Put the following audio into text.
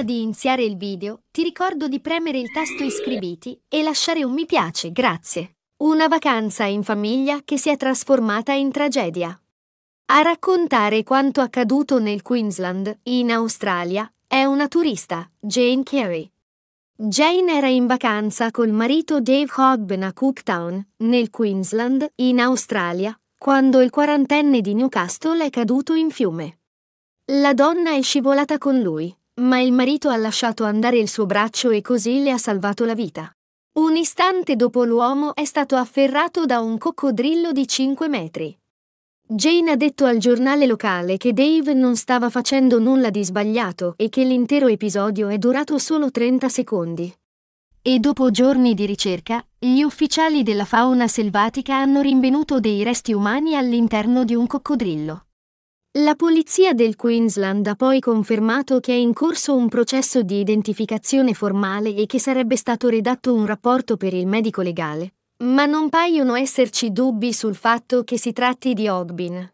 Prima di iniziare il video, ti ricordo di premere il tasto iscriviti e lasciare un mi piace, grazie. Una vacanza in famiglia che si è trasformata in tragedia. A raccontare quanto accaduto nel Queensland, in Australia, è una turista, Jane Carey. Jane era in vacanza col marito Dave Hogben a Cooktown, nel Queensland, in Australia, quando il quarantenne di Newcastle è caduto in fiume. La donna è scivolata con lui, ma il marito ha lasciato andare il suo braccio e così le ha salvato la vita. Un istante dopo l'uomo è stato afferrato da un coccodrillo di 5 metri. Jane ha detto al giornale locale che Dave non stava facendo nulla di sbagliato e che l'intero episodio è durato solo 30 secondi. E dopo giorni di ricerca, gli ufficiali della fauna selvatica hanno rinvenuto dei resti umani all'interno di un coccodrillo. La polizia del Queensland ha poi confermato che è in corso un processo di identificazione formale e che sarebbe stato redatto un rapporto per il medico legale, ma non paiono esserci dubbi sul fatto che si tratti di Ogbin.